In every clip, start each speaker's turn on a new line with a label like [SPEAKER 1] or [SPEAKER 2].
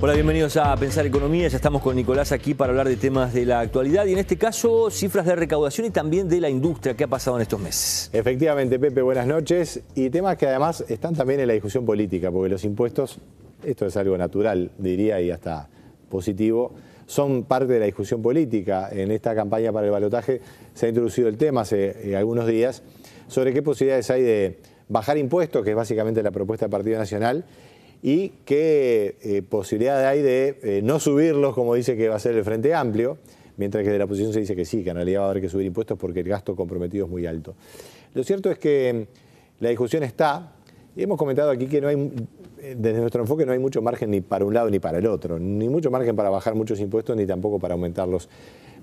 [SPEAKER 1] Hola, bienvenidos a Pensar Economía. Ya estamos con Nicolás aquí para hablar de temas de la actualidad y en este caso cifras de recaudación y también de la industria que ha pasado en estos meses.
[SPEAKER 2] Efectivamente, Pepe, buenas noches. Y temas que además están también en la discusión política, porque los impuestos, esto es algo natural, diría, y hasta positivo, son parte de la discusión política. En esta campaña para el balotaje se ha introducido el tema hace eh, algunos días sobre qué posibilidades hay de bajar impuestos, que es básicamente la propuesta del Partido Nacional, y qué eh, posibilidad hay de eh, no subirlos, como dice que va a ser el Frente Amplio, mientras que de la oposición se dice que sí, que en realidad va a haber que subir impuestos porque el gasto comprometido es muy alto. Lo cierto es que mm, la discusión está, y hemos comentado aquí que no hay, mm, desde nuestro enfoque no hay mucho margen ni para un lado ni para el otro, ni mucho margen para bajar muchos impuestos ni tampoco para aumentarlos.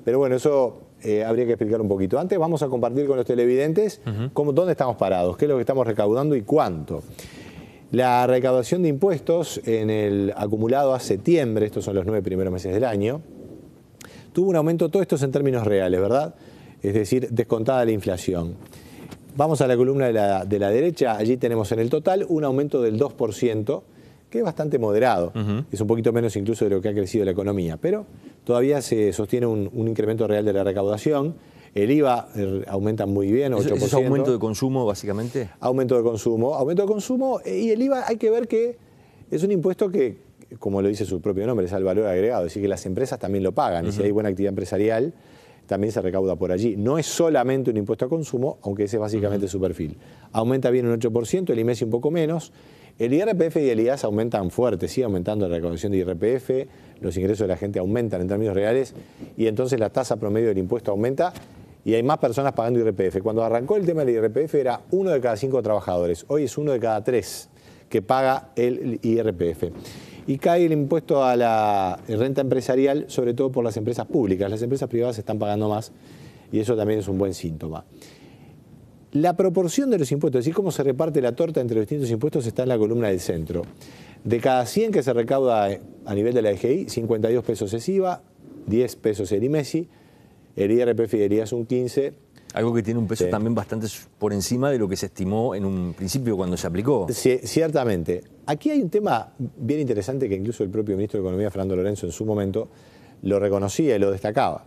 [SPEAKER 2] Pero bueno, eso eh, habría que explicar un poquito. Antes vamos a compartir con los televidentes cómo, dónde estamos parados, qué es lo que estamos recaudando y cuánto. La recaudación de impuestos en el acumulado a septiembre, estos son los nueve primeros meses del año, tuvo un aumento, todo esto es en términos reales, ¿verdad? Es decir, descontada la inflación. Vamos a la columna de la, derecha, allí tenemos en el total un aumento del 2%, que es bastante moderado, es un poquito menos incluso de lo que ha crecido la economía, pero todavía se sostiene un incremento real de la recaudación el IVA eh, aumenta muy bien, 8%. ¿Es aumento de consumo, básicamente? Aumento de consumo. Aumento de consumo eh, y el IVA hay que ver que es un impuesto que, como lo dice su propio nombre, es al valor agregado, es decir, que las empresas también lo pagan. Y si hay buena actividad empresarial, también se recauda por allí. No es solamente un impuesto a consumo, aunque ese es básicamente su perfil. Aumenta bien un 8%, el IMESI un poco menos. El IRPF y el IAS aumentan fuerte, sigue aumentando la recaudación de IRPF, los ingresos de la gente aumentan en términos reales y entonces la tasa promedio del impuesto aumenta y hay más personas pagando IRPF. Cuando arrancó el tema del IRPF era uno de cada cinco trabajadores, hoy es uno de cada tres que paga el IRPF. Y cae el impuesto a la renta empresarial, sobre todo por las empresas públicas. Las empresas privadas están pagando más y eso también es un buen síntoma. La proporción de los impuestos, es decir, cómo se reparte la torta entre los distintos impuestos, está en la columna del centro. De cada 100 que se recauda a nivel de la DGI, e 52
[SPEAKER 1] pesos es IVA, 10 pesos es el IMESI, IRPF, IRPF es un 15. Algo que tiene un peso también bastante por encima de lo que se estimó en un principio cuando se aplicó.
[SPEAKER 2] ciertamente. Aquí hay un tema bien interesante que incluso el propio ministro de Economía, Fernando Lorenzo, en su momento lo reconocía y lo destacaba.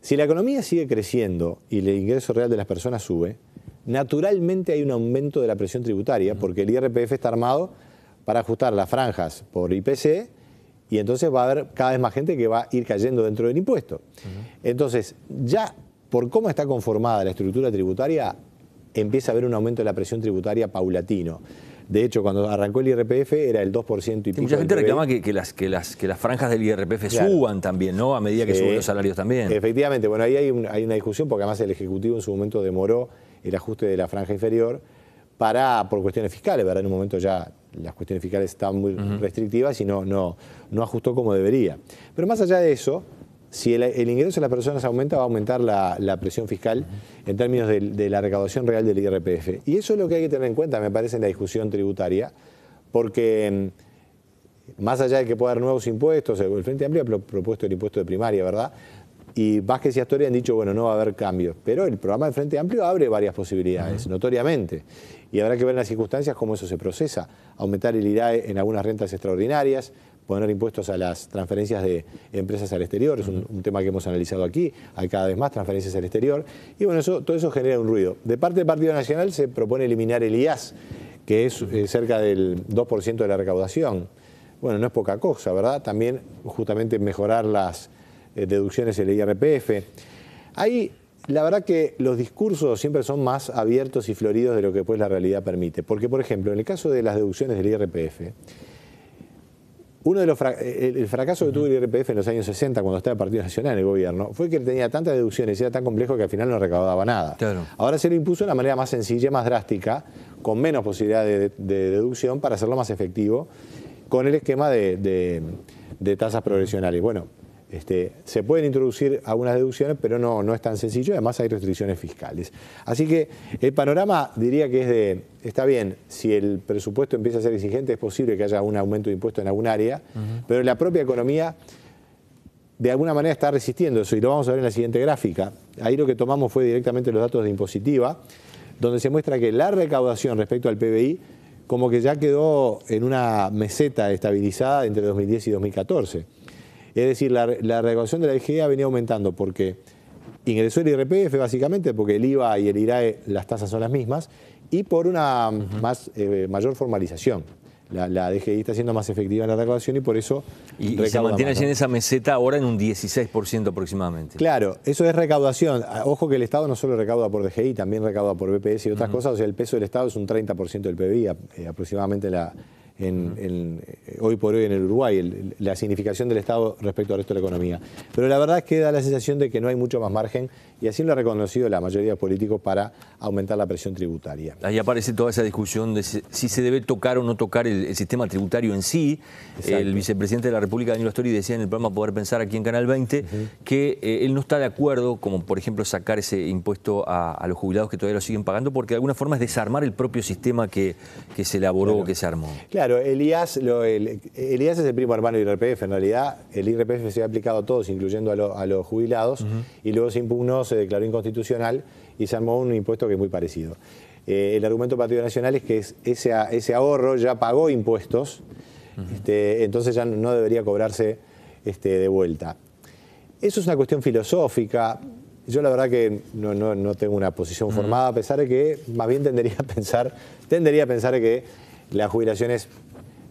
[SPEAKER 2] Si la economía sigue creciendo y el ingreso real de las personas sube, naturalmente hay un aumento de la presión tributaria porque el IRPF está armado para ajustar las franjas por IPC y entonces va a haber cada vez más gente que va a ir cayendo dentro del impuesto. Entonces, ya por cómo está conformada la estructura tributaria, empieza a haber un aumento de la presión tributaria paulatino. De hecho, cuando arrancó el IRPF era el 2% y, y pico Mucha gente reclama
[SPEAKER 1] que, que, las, franjas del IRPF suban también, ¿no? A medida que suben los salarios también. Efectivamente, bueno, ahí
[SPEAKER 2] hay, hay una discusión porque además el Ejecutivo en su momento demoró el ajuste de la franja inferior para, por cuestiones fiscales, ¿verdad? En un momento ya las cuestiones fiscales estaban muy restrictivas y no, no, ajustó como debería. Pero más allá de eso, si el, ingreso de las personas aumenta, va a aumentar la, presión fiscal en términos de, la recaudación real del IRPF. Y eso es lo que hay que tener en cuenta, me parece, en la discusión tributaria, porque mm, más allá de que pueda haber nuevos impuestos, el Frente Amplio ha propuesto el impuesto de primaria, ¿verdad? Y Vázquez y Astoria han dicho, bueno, no va a haber cambios. Pero el programa del Frente Amplio abre varias posibilidades, notoriamente y habrá que ver en las circunstancias cómo eso se procesa. Aumentar el IRAE en algunas rentas extraordinarias, poner impuestos a las transferencias de empresas al exterior, es un, tema que hemos analizado aquí, hay cada vez más transferencias al exterior, y bueno, eso, todo eso genera un ruido. De parte del Partido Nacional se propone eliminar el IAS, que es eh, cerca del 2% de la recaudación. Bueno, no es poca cosa, ¿verdad? También justamente mejorar las deducciones eh, deducciones del IRPF. Hay la verdad que los discursos siempre son más abiertos y floridos de lo que pues la realidad permite. Porque, por ejemplo, en el caso de las deducciones del IRPF, uno de los el, fracaso que tuvo el IRPF en los años 60, cuando estaba el Partido Nacional en el gobierno, fue que tenía tantas deducciones y era tan complejo que al final no recaudaba nada. Ahora se lo impuso de una manera más sencilla, más drástica, con menos posibilidad de, deducción para hacerlo más efectivo, con el esquema de, de tasas progresionales. Bueno, este, se pueden introducir algunas deducciones, pero no, es tan sencillo. Además hay restricciones fiscales. Así que el panorama diría que es de, está bien, si el presupuesto empieza a ser exigente es posible que haya un aumento de impuestos en algún área, pero la propia economía de alguna manera está resistiendo eso y lo vamos a ver en la siguiente gráfica. Ahí lo que tomamos fue directamente los datos de impositiva, donde se muestra que la recaudación respecto al PBI como que ya quedó en una meseta estabilizada entre 2010 y 2014. Es decir, la, recaudación de la ha venido aumentando porque ingresó el IRPF básicamente, porque el IVA y el IRAE las tasas son las mismas, y por una más, eh, mayor formalización. La, la, DGI está siendo más efectiva en la recaudación y por eso... Y, se mantiene allí en esa
[SPEAKER 1] meseta ahora en un 16% aproximadamente.
[SPEAKER 2] Claro, eso es recaudación. Ah, ojo que el Estado no solo recauda por DGI, también recauda por BPS y otras cosas. O sea, el peso del Estado es un 30% del PBI eh, aproximadamente la, eh, hoy por hoy en el Uruguay, la significación del Estado respecto al resto de la economía. Pero la verdad es que da la sensación de que no hay mucho más margen y así lo ha reconocido la mayoría de políticos para aumentar la presión tributaria.
[SPEAKER 1] Ahí aparece toda esa discusión de si se debe tocar o no tocar el, sistema tributario en sí. El vicepresidente de la República, Daniel Astori, decía en el programa Poder Pensar aquí en Canal 20 que eh, él no está de acuerdo, como por ejemplo sacar ese impuesto a, los jubilados que todavía lo siguen pagando, porque de alguna forma es desarmar el propio sistema que, se elaboró, que se armó.
[SPEAKER 2] Claro. Pero Elías, lo, Elías es el primo hermano del IRPF. En realidad, el IRPF se ha aplicado a todos, incluyendo a, los jubilados, y luego se impugnó, se declaró inconstitucional y se armó un impuesto que es muy parecido. Eh, el argumento del Partido Nacional es que ese, ahorro ya pagó impuestos, este, entonces ya no debería cobrarse este, de vuelta. Eso es una cuestión filosófica. Yo la verdad que no, tengo una posición formada, a pesar de que más bien tendería a pensar, tendería a pensar que las jubilaciones,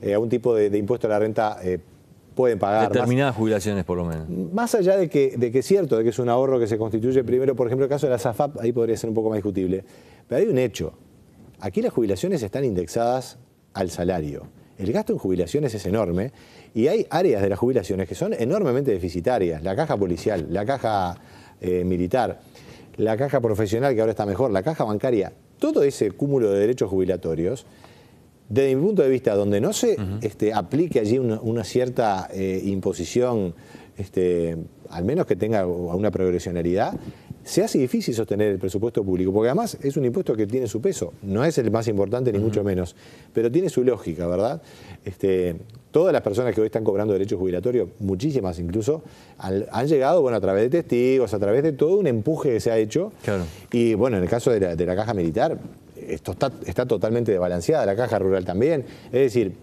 [SPEAKER 2] eh, a un tipo de, impuesto a la renta eh, pueden pagar. Determinadas
[SPEAKER 1] jubilaciones, por lo menos.
[SPEAKER 2] Más allá de que, de que es cierto, de que es un ahorro que se constituye primero, por ejemplo, el caso de la SAFAP, ahí podría ser un poco más discutible. Pero hay un hecho. Aquí las jubilaciones están indexadas al salario. El gasto en jubilaciones es enorme y hay áreas de las jubilaciones que son enormemente deficitarias. La caja policial, la caja eh, militar, la caja profesional que ahora está mejor, la caja bancaria. Todo ese cúmulo de derechos jubilatorios desde mi punto de vista, donde no se este, aplique allí una, cierta eh, imposición, este, al menos que tenga una progresionalidad, se hace difícil sostener el presupuesto público, porque además es un impuesto que tiene su peso, no es el más importante ni mucho menos, pero tiene su lógica, ¿verdad? Este, todas las personas que hoy están cobrando derechos jubilatorios, muchísimas incluso, han, llegado bueno, a través de testigos, a través de todo un empuje que se ha hecho. Y bueno, en el caso de la, de la caja militar, esto está, totalmente desbalanceada, la caja rural también. Es decir,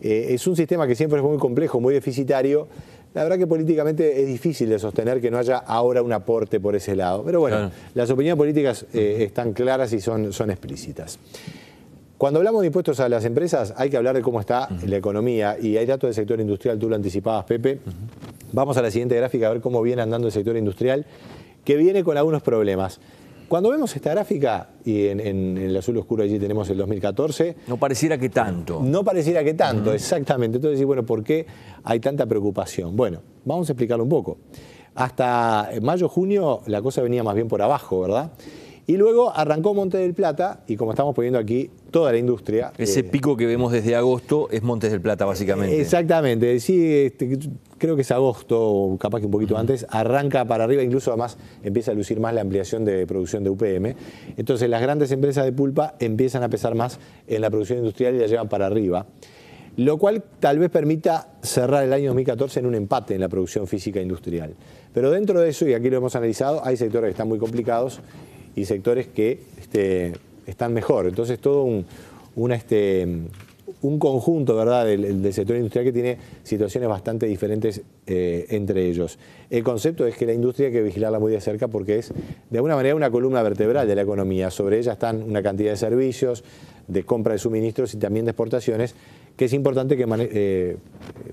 [SPEAKER 2] eh, es un sistema que siempre es muy complejo, muy deficitario. La verdad que políticamente es difícil de sostener que no haya ahora un aporte por ese lado. Pero bueno, las opiniones políticas eh, están claras y son, son explícitas. Cuando hablamos de impuestos a las empresas, hay que hablar de cómo está la economía y hay datos del sector industrial, tú lo anticipabas, Pepe. Vamos a la siguiente gráfica a ver cómo viene andando el sector industrial, que viene con algunos problemas. Cuando vemos esta gráfica, y en, el azul oscuro allí tenemos el 2014. No pareciera que tanto. No pareciera que tanto, exactamente. Entonces, bueno, ¿por qué hay tanta preocupación? Bueno, vamos a explicarlo un poco. Hasta mayo, junio, la cosa venía más bien por abajo, ¿verdad? Y luego arrancó Monte del Plata, y como estamos poniendo aquí toda la industria.
[SPEAKER 1] Ese eh, pico que vemos desde agosto es Montes del Plata, básicamente. Exactamente, sí, este, creo que es
[SPEAKER 2] agosto, capaz que un poquito antes, arranca para arriba, incluso además empieza a lucir más la ampliación de producción de UPM. Entonces las grandes empresas de pulpa empiezan a pesar más en la producción industrial y la llevan para arriba lo cual tal vez permita cerrar el año 2014 en un empate en la producción física e industrial. Pero dentro de eso, y aquí lo hemos analizado, hay sectores que están muy complicados y sectores que este, están mejor. Entonces todo un, este, un conjunto ¿verdad? Del, sector industrial que tiene situaciones bastante diferentes eh, entre ellos. El concepto es que la industria hay que vigilarla muy de cerca porque es de alguna manera una columna vertebral de la economía. Sobre ella están una cantidad de servicios, de compra de suministros y también de exportaciones, que es importante que eh,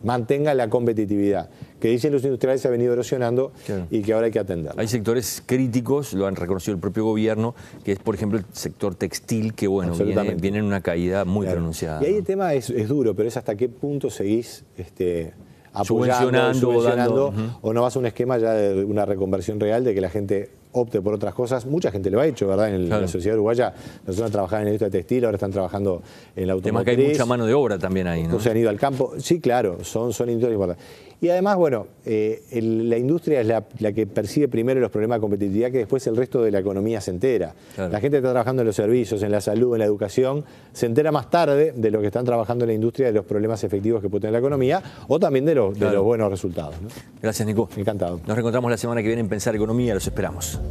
[SPEAKER 2] mantenga la competitividad, que dicen los industriales se ha venido erosionando y que ahora hay que atender.
[SPEAKER 1] Hay sectores críticos, lo han reconocido el propio gobierno, que es por ejemplo el sector textil, que bueno, viene, en una caída muy pronunciada. Y
[SPEAKER 2] ahí el tema es, duro, pero es hasta qué punto seguís
[SPEAKER 1] este, apoyando, subvencionando,
[SPEAKER 2] o no vas a un esquema ya de una reconversión real de que la gente opte por otras cosas. Mucha gente lo ha hecho, ¿verdad? En la sociedad uruguaya, nosotros trabajado en la industria textil, ahora están trabajando en la automotriz. que hay mucha mano
[SPEAKER 1] de obra también ahí, ¿no?
[SPEAKER 2] se han ido al campo. Sí, claro, son, son industrias importantes. Y además, bueno, eh, la industria es la, que percibe primero los problemas de competitividad que después el resto de la economía se entera. La gente que está trabajando en los servicios, en la salud, en la educación, se entera más tarde de lo que están trabajando en la industria, de los problemas efectivos que puede tener la economía o también de, de los buenos resultados.
[SPEAKER 1] Gracias, Nico. Encantado. Nos reencontramos la semana que viene en Pensar Economía, los esperamos.